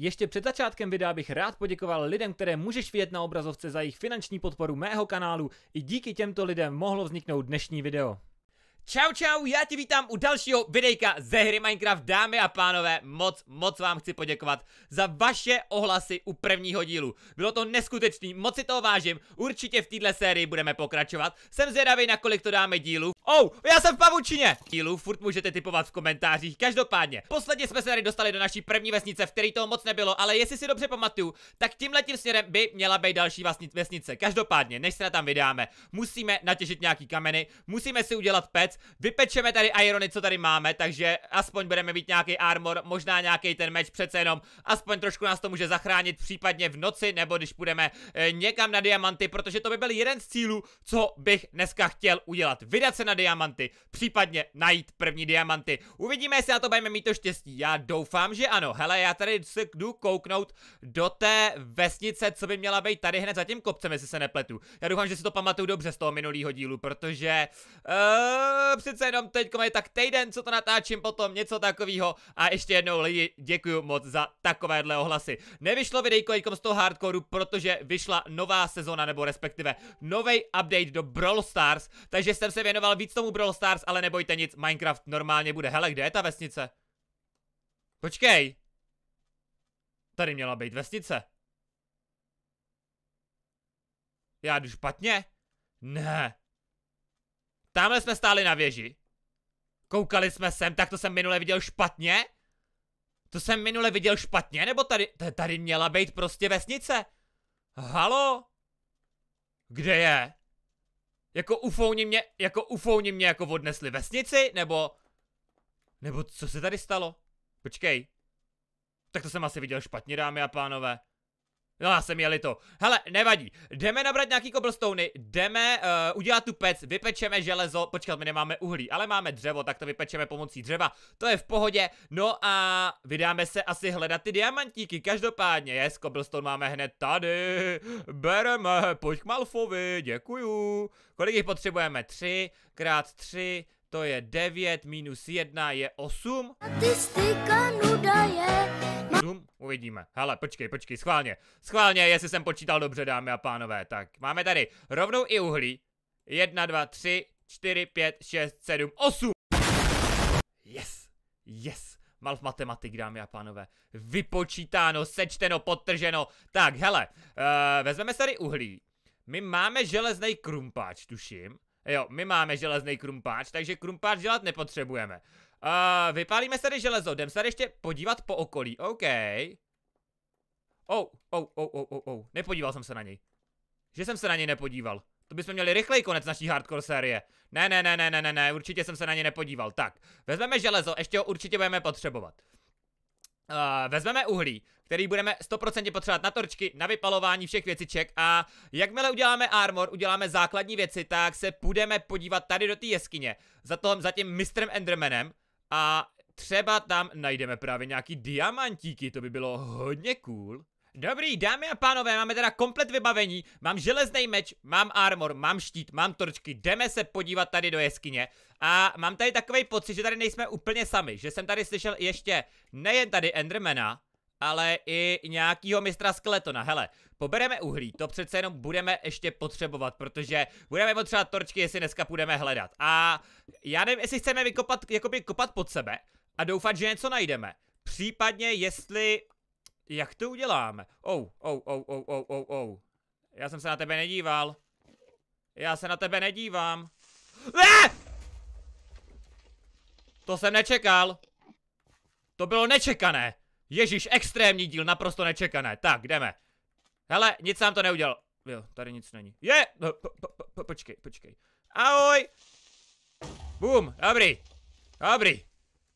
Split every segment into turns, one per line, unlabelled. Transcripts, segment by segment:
Ještě před začátkem videa bych rád poděkoval lidem, které můžeš vidět na obrazovce za jejich finanční podporu mého kanálu. I díky těmto lidem mohlo vzniknout dnešní video. Čau čau, já tě vítám u dalšího videjka ze hry Minecraft, dámy a pánové, moc, moc vám chci poděkovat za vaše ohlasy u prvního dílu. Bylo to neskutečný, moc si toho vážím, určitě v této sérii budeme pokračovat, jsem zvědavý, na kolik to dáme dílu. Oh, já jsem v pavučině! Dílu furt můžete typovat v komentářích, každopádně. Posledně jsme se tady dostali do naší první vesnice, v který toho moc nebylo, ale jestli si dobře pamatuju, tak tímhletím směrem by měla být další vesnice. Každopádně, než se na tam vydáme, musíme natěžit nějaký kameny, musíme si udělat pec, Vypečeme tady irony, co tady máme, takže aspoň budeme mít nějaký armor, možná nějaký ten meč přece jenom, aspoň trošku nás to může zachránit případně v noci, nebo když půjdeme e, někam na diamanty, protože to by byl jeden z cílů, co bych dneska chtěl udělat. Vydat se na diamanty, případně najít první diamanty. Uvidíme, jestli na to budeme mít to štěstí. Já doufám, že ano. Hele, já tady se jdu kouknout do té vesnice, co by měla být tady hned za tím kopcem, jestli se nepletu. Já doufám, že si to pamatuju dobře z toho minulého dílu, protože... Uh, přece jenom teď je tak týden, co to natáčím potom, něco takového. A ještě jednou lidi, děkuji moc za takovéhle ohlasy. Nevyšlo videjko jkom z toho hardcoreu, protože vyšla nová sezona, nebo respektive nový update do Brawl Stars, takže jsem se věnoval víc tomu Brawl Stars, ale nebojte nic, Minecraft normálně bude. Hele, kde je ta vesnice? Počkej! Tady měla být vesnice. Já jdu špatně? Ne. Tamhle jsme stáli na věži. Koukali jsme sem, tak to jsem minule viděl špatně? To jsem minule viděl špatně, nebo tady, tady měla být prostě vesnice? Halo? Kde je? Jako ufouni mě, jako ufouni mě, jako odnesli vesnici, nebo... Nebo co se tady stalo? Počkej. Tak to jsem asi viděl špatně, dámy a pánové. No já jsem jeli to. Hele, nevadí. Jdeme nabrat nějaký cobblestony, jdeme uh, udělat tu pec, vypečeme železo, počkat, my nemáme uhlí, ale máme dřevo, tak to vypečeme pomocí dřeva, to je v pohodě. No a vydáme se asi hledat ty diamantíky, každopádně, yes, cobblestone máme hned tady. Bereme, pojď k Malfovi, děkuju. Kolik jich potřebujeme? 3 krát 3 to je 9, minus 1 je 8. Statistika nuda je Dům? Uvidíme. Hele, počkej, počkej, schválně. Schválně, jestli jsem počítal dobře, dámy a pánové. Tak, máme tady rovnou i uhlí. 1, 2, 3, 4, 5, 6, 7, 8. Yes, yes. Mal v matematik, dámy a pánové. Vypočítáno, sečteno, podtrženo. Tak, hele, uh, vezmeme tady uhlí. My máme železný krumpáč, tuším. Jo, my máme železný krumpáč, takže krumpáč dělat nepotřebujeme. Uh, vypálíme se tady železo, jdem se tady ještě podívat po okolí, OK. Ou, ou, ou, ou, ou, ou, nepodíval jsem se na něj. Že jsem se na něj nepodíval. To bychom měli rychlej konec naší hardcore série. Ne, ne, ne, ne, ne, ne, ne, určitě jsem se na něj nepodíval. Tak, vezmeme železo, ještě ho určitě budeme potřebovat. Uh, vezmeme uhlí, který budeme 100% potřebovat na torčky, na vypalování všech věciček a jakmile uděláme armor, uděláme základní věci, tak se půjdeme podívat tady do té jeskyně za, tom, za tím mistrem Endermanem, a třeba tam najdeme právě nějaký diamantíky, to by bylo hodně cool. Dobrý, dámy a pánové, máme teda komplet vybavení, mám železný meč, mám armor, mám štít, mám torčky, jdeme se podívat tady do jeskyně. A mám tady takový pocit, že tady nejsme úplně sami, že jsem tady slyšel ještě nejen tady Endermana, ale i nějakýho mistra Skeletona. Hele, pobereme uhlí, to přece jenom budeme ještě potřebovat, protože budeme potřebovat torčky, jestli dneska půjdeme hledat. A já nevím, jestli chceme vykopat, jakoby kopat pod sebe a doufat, že něco najdeme. Případně jestli... Jak to uděláme? Ou, ou, ou, ou, ou, ou, ou. Já jsem se na tebe nedíval. Já se na tebe nedívám. Aaaa! To jsem nečekal. To bylo nečekané. Ježíš, extrémní díl, naprosto nečekané. Tak, jdeme. Hele, nic nám to neudělal. Jo, tady nic není. Je! No, po, po, po, počkej, počkej. Ahoj! Bum, dobrý. Dobrý.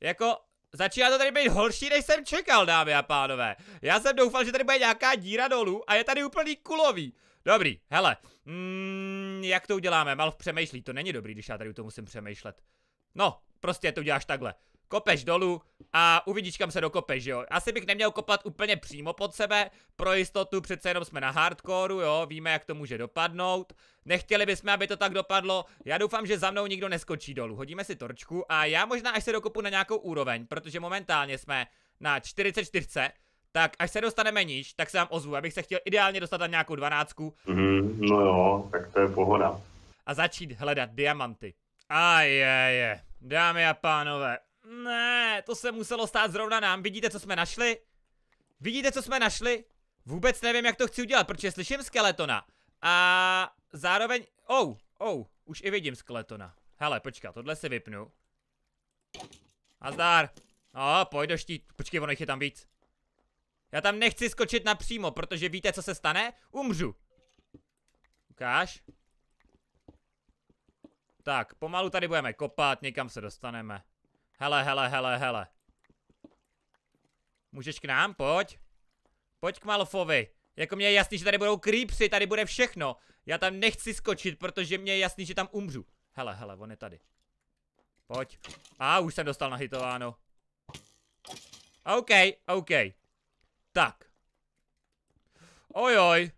Jako, Začíná to tady být horší, než jsem čekal, dámy a pánové. Já jsem doufal, že tady bude nějaká díra dolů a je tady úplný kulový. Dobrý, hele, mm, jak to uděláme? v přemýšlí, to není dobrý, když já tady to musím přemýšlet. No, prostě to uděláš takhle kopeš dolů a uvidíš, kam se dokopeš, jo. Asi bych neměl kopat úplně přímo pod sebe, pro jistotu přece jenom jsme na hardcoreu, jo, víme, jak to může dopadnout. Nechtěli bychom, aby to tak dopadlo, já doufám, že za mnou nikdo neskočí dolů. Hodíme si torčku a já možná až se dokopu na nějakou úroveň, protože momentálně jsme na 44, tak až se dostaneme níž, tak se vám ozvu, abych se chtěl ideálně dostat na nějakou dvanáctku. Mm, no jo, tak to je pohoda. A začít hledat diamanty. A je, je. Dámy a pánové, ne, to se muselo stát zrovna nám. Vidíte, co jsme našli? Vidíte, co jsme našli? Vůbec nevím, jak to chci udělat, protože slyším skeletona. A zároveň... Oh, oh, už i vidím skeletona. Hele, počka, tohle si vypnu. A No, A pojď do štít. Počkej, ono jich je tam víc. Já tam nechci skočit napřímo, protože víte, co se stane? Umřu. Ukáž. Tak, pomalu tady budeme kopat, někam se dostaneme. Hele, hele, hele, hele. Můžeš k nám? Pojď. Pojď k Malfovi. Jako mě je jasný, že tady budou creepsy, tady bude všechno. Já tam nechci skočit, protože mě je jasný, že tam umřu. Hele, hele, on je tady. Pojď. A už jsem dostal nahitováno. OK, OK. Tak. Ojoj.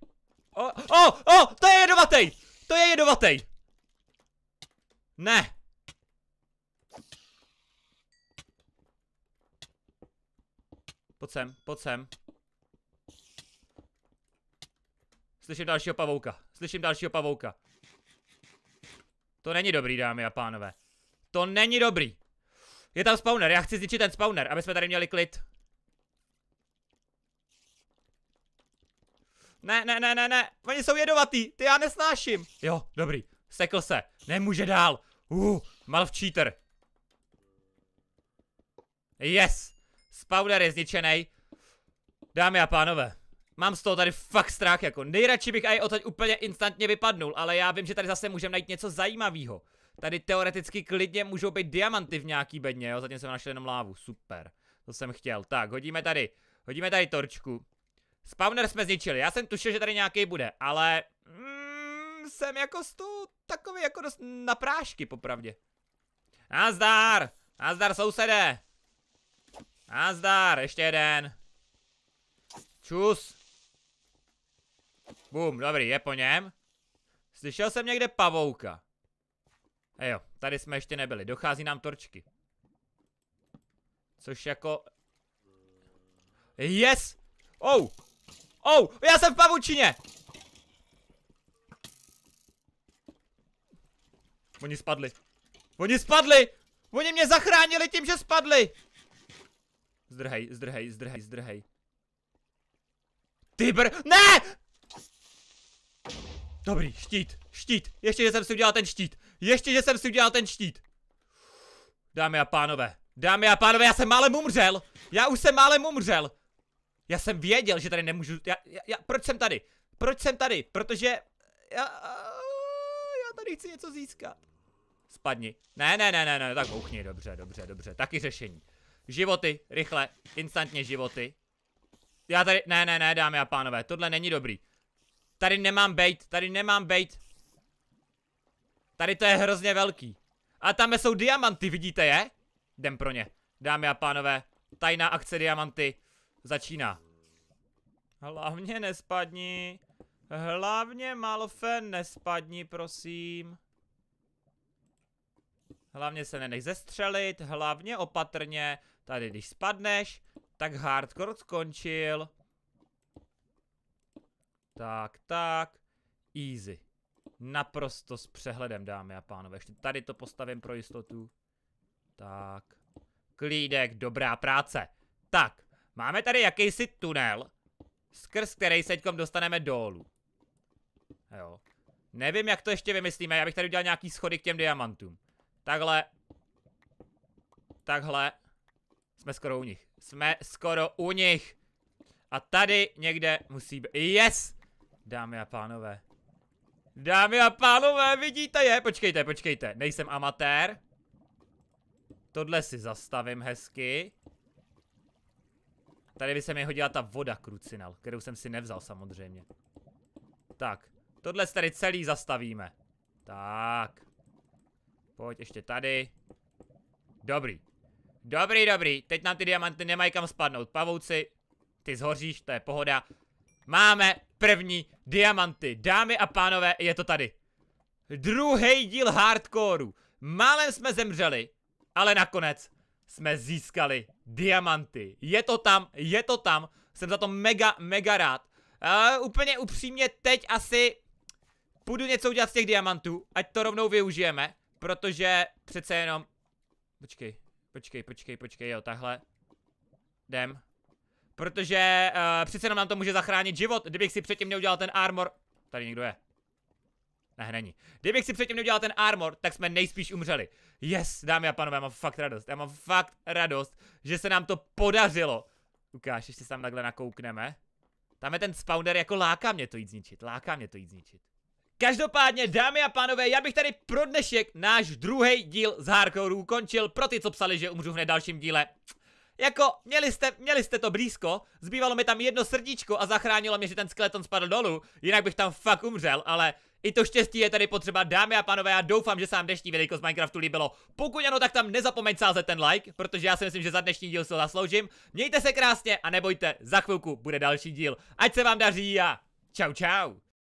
O, o, o, to je jedovatej! To je jedovatej! Ne. Pojď sem, pojď sem. Slyším dalšího pavouka. Slyším dalšího pavouka. To není dobrý, dámy a pánové. To není dobrý. Je tam spawner, já chci zničit ten spawner, aby jsme tady měli klid. Ne, ne, ne, ne, ne, oni jsou jedovatý, ty já nesnáším. Jo, dobrý, sekl se, nemůže dál. Uh, mal v cheater. Yes, Spawner je zničený. Dámy a pánové, mám z toho tady fakt strach, jako nejradši bych aj odtaď úplně instantně vypadnul, ale já vím, že tady zase můžeme najít něco zajímavého. Tady teoreticky klidně můžou být diamanty v nějaký bedně, jo, zatím jsem našel jenom lávu, super. To jsem chtěl. Tak, hodíme tady, hodíme tady torčku. Spawner jsme zničili, já jsem tušil, že tady nějaký bude, ale... Mm, jsem jako z toho takový jako dost na prášky, popravdě. Nazdar! Nazdar sousedé! Nazdar, ještě jeden. Čus. Bum, dobrý, je po něm. Slyšel jsem někde pavouka. Ejo, tady jsme ještě nebyli, dochází nám torčky. Což jako... Yes! Oh! Oh! Já jsem v pavučině! Oni spadli. Oni spadli! Oni mě zachránili tím, že spadli! Zdrhej, zdrhej, zdrhej, zdrhej. Ty br... Ne! Dobrý, štít, štít. Ještě, že jsem si udělal ten štít. Ještě, že jsem si udělal ten štít. Dámy a pánové, dámy a pánové, já jsem málem umřel. Já už jsem málem umřel. Já jsem věděl, že tady nemůžu... Já, já, já, proč jsem tady? Proč jsem tady? Protože... Já, já tady chci něco získat. Spadni. Ne, ne, ne, ne, ne, tak houchni, dobře, dobře, dobře. Taky řešení. Životy, rychle, instantně životy. Já tady, ne, ne, ne, dámy a pánové, tohle není dobrý. Tady nemám bait, tady nemám bait. Tady to je hrozně velký. A tam jsou diamanty, vidíte je? Jdem pro ně. Dámy a pánové, tajná akce diamanty začíná. Hlavně nespadni. Hlavně Malfe nespadni, prosím hlavně se nenech zestřelit, hlavně opatrně, tady když spadneš, tak hardcore skončil. Tak, tak, easy. Naprosto s přehledem, dámy a pánové, ještě tady to postavím pro jistotu. Tak, klídek, dobrá práce. Tak, máme tady jakýsi tunel, skrz který se teďkom dostaneme dolů. Jo. Nevím, jak to ještě vymyslíme, já bych tady udělal nějaký schody k těm diamantům. Takhle. Takhle. Jsme skoro u nich. Jsme skoro u nich. A tady někde musí být. Yes! Dámy a pánové. Dámy a pánové, vidíte je? Počkejte, počkejte. Nejsem amatér. Tohle si zastavím hezky. Tady by se mi hodila ta voda krucinal, kterou jsem si nevzal samozřejmě. Tak, tohle si tady celý zastavíme. Tak. Pojď ještě tady. Dobrý. Dobrý, dobrý. Teď nám ty diamanty nemají kam spadnout. Pavouci, ty zhoříš, to je pohoda. Máme první diamanty. Dámy a pánové, je to tady. Druhý díl hardcoreu. Málem jsme zemřeli, ale nakonec jsme získali diamanty. Je to tam, je to tam. Jsem za to mega, mega rád. Uh, úplně upřímně teď asi půjdu něco udělat z těch diamantů, ať to rovnou využijeme. Protože přece jenom... Počkej, počkej, počkej, počkej, jo, takhle. Jdem. Protože uh, přece jenom nám to může zachránit život, kdybych si předtím neudělal ten armor. Tady někdo je. Ne, není. Kdybych si předtím neudělal ten armor, tak jsme nejspíš umřeli. Yes, dámy a panové, já mám fakt radost. Já mám fakt radost, že se nám to podařilo. Ukáž, ještě se tam takhle nakoukneme. Tam je ten spawner, jako láká mě to jít zničit. Láká mě to jít zničit. Každopádně, dámy a pánové, já bych tady pro dnešek náš druhý díl z Hardcore ukončil pro ty, co psali, že umřu hned dalším díle. Jako, měli jste, měli jste to blízko, zbývalo mi tam jedno srdíčko a zachránilo mě, že ten skeleton spadl dolů, jinak bych tam fakt umřel, ale i to štěstí je tady potřeba, dámy a pánové, já doufám, že se vám dnešní velikost Minecraftu líbilo. Pokud ano, tak tam nezapomeň sázet ten like, protože já si myslím, že za dnešní díl se ho zasloužím. Mějte se krásně a nebojte, za chvilku bude další díl. Ať se vám daří a čau čau.